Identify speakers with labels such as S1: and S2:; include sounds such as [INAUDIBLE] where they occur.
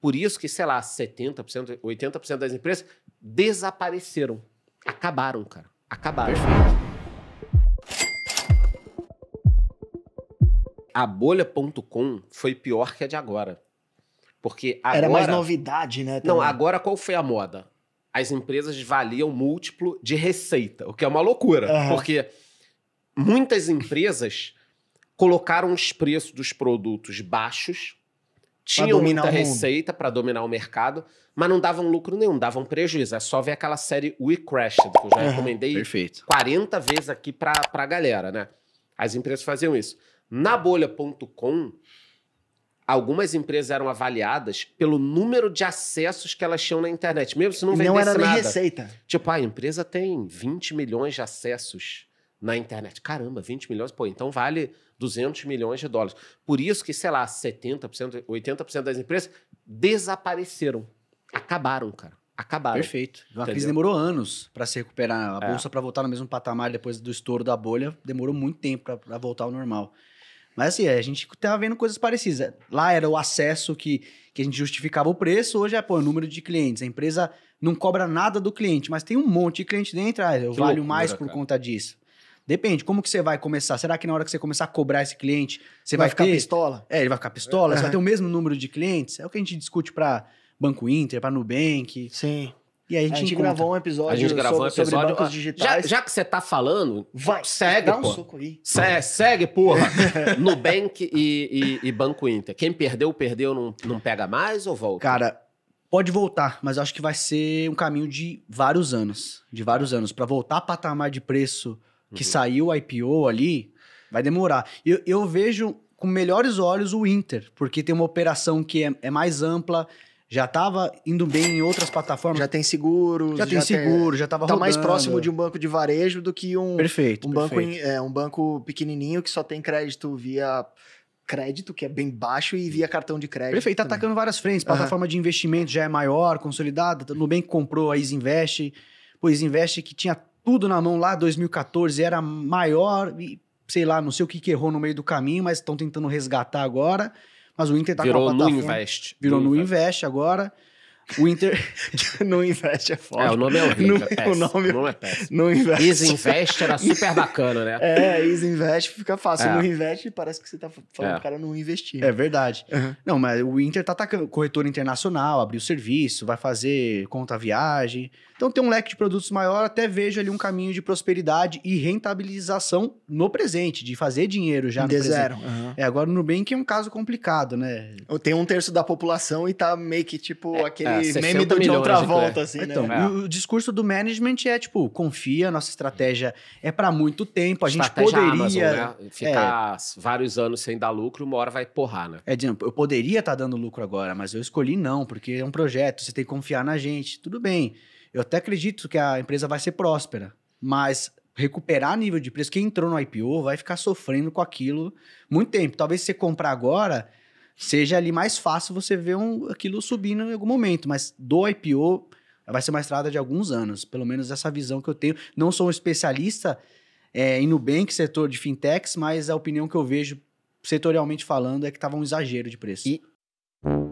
S1: Por isso que, sei lá, 70%, 80% das empresas desapareceram. Acabaram, cara. Acabaram. A bolha.com foi pior que a de agora. Porque agora... Era mais
S2: novidade, né? Também. Não,
S1: agora qual foi a moda? As empresas valiam múltiplo de receita, o que é uma loucura. Uhum. Porque muitas empresas colocaram os preços dos produtos baixos tinham muita receita para dominar o mercado, mas não davam lucro nenhum, davam prejuízo. É só ver aquela série We Crashed, que eu já recomendei Perfeito. 40 vezes aqui para a galera, né? As empresas faziam isso. Na bolha.com, algumas empresas eram avaliadas pelo número de acessos que elas tinham na internet, mesmo se não vendesse nada. Não era nem nada. receita. Tipo, ah, a empresa tem 20 milhões de acessos na internet. Caramba, 20 milhões, pô, então vale 200 milhões de dólares. Por isso que, sei lá, 70%, 80% das empresas desapareceram. Acabaram, cara. Acabaram. Perfeito. A crise demorou
S2: anos para se recuperar. A é. bolsa para voltar no mesmo patamar depois do estouro da bolha demorou muito tempo para voltar ao normal. Mas assim, é, a gente tava tá vendo coisas parecidas. É, lá era o acesso que, que a gente justificava o preço, hoje é pô, o número de clientes. A empresa não cobra nada do cliente, mas tem um monte de cliente dentro. Ah, eu que valho loucura, mais por cara. conta disso. Depende, como que você vai começar? Será que na hora que você começar a cobrar esse cliente, você vai, vai ficar ter... pistola? É, ele vai ficar pistola, uhum. você vai é. ter o mesmo número de clientes? É o que a gente discute para Banco Inter, para Nubank. Sim. E aí a gente, a gente gravou um episódio, a gente gravou sobre, um episódio sobre bancos digitais. Já,
S1: já que você tá falando, vai, segue, dá um porra. soco aí. Se, segue, porra. [LAUGHS] Nubank e, e, e, Banco Inter. Quem perdeu, perdeu, não, não pega mais ou volta? Cara, pode voltar,
S2: mas acho que vai ser um caminho
S1: de vários anos. De
S2: vários anos. para voltar a patamar de preço que uhum. saiu o IPO ali, vai demorar. Eu, eu vejo com melhores olhos o Inter, porque tem uma operação que é, é mais ampla, já estava indo bem em outras plataformas. Já tem seguro Já tem já seguro, tem, já estava tá rodando. mais próximo de um banco de varejo do que um, perfeito, um, perfeito. Banco, é, um banco pequenininho que só tem crédito via crédito, que é bem baixo, e via cartão de crédito. Perfeito, está atacando várias frentes. Plataforma uhum. de investimento já é maior, consolidada. Nubank comprou a Isinvest. Pô, Isinvest que tinha tudo na mão lá, 2014 era maior e sei lá, não sei o que, que errou no meio do caminho, mas estão tentando resgatar agora. Mas o Inter tá virou com a plataforma. Virou no Invest. Virou no Invest agora. O Inter. [LAUGHS] não investe é, é forte. É, o nome é horrível. Não, é o nome não é péssimo. Não investe. Isinvest era super bacana, né? É, Invest fica fácil. É. Não investe, parece que você tá falando é. o cara não investir. É verdade. Uhum. Não, mas o Inter tá atacando corretora internacional, abriu serviço, vai fazer conta viagem. Então tem um leque de produtos maior, até vejo ali um caminho de prosperidade e rentabilização no presente, de fazer dinheiro já de no zero. Uhum. É, agora o Nubank é um caso complicado, né? Tem um terço da população e tá meio que tipo é, aquele é. Ah, meme do John Travolta, assim, então, né? Então, é. o discurso do management é tipo, confia, nossa estratégia é para muito tempo, a gente estratégia poderia... Amazon, né? É. Ficar
S1: é. vários anos sem dar lucro, uma hora vai porrar, né?
S2: É, eu poderia estar tá dando lucro agora, mas eu escolhi não, porque é um projeto, você tem que confiar na gente, tudo bem. Eu até acredito que a empresa vai ser próspera, mas recuperar nível de preço, quem entrou no IPO vai ficar sofrendo com aquilo muito tempo. Talvez você comprar agora seja ali mais fácil você ver um, aquilo subindo em algum momento. Mas do IPO vai ser uma estrada de alguns anos, pelo menos essa visão que eu tenho. Não sou um especialista é, em Nubank, setor de fintechs, mas a opinião que eu vejo setorialmente falando é que estava um exagero de preço.
S1: E...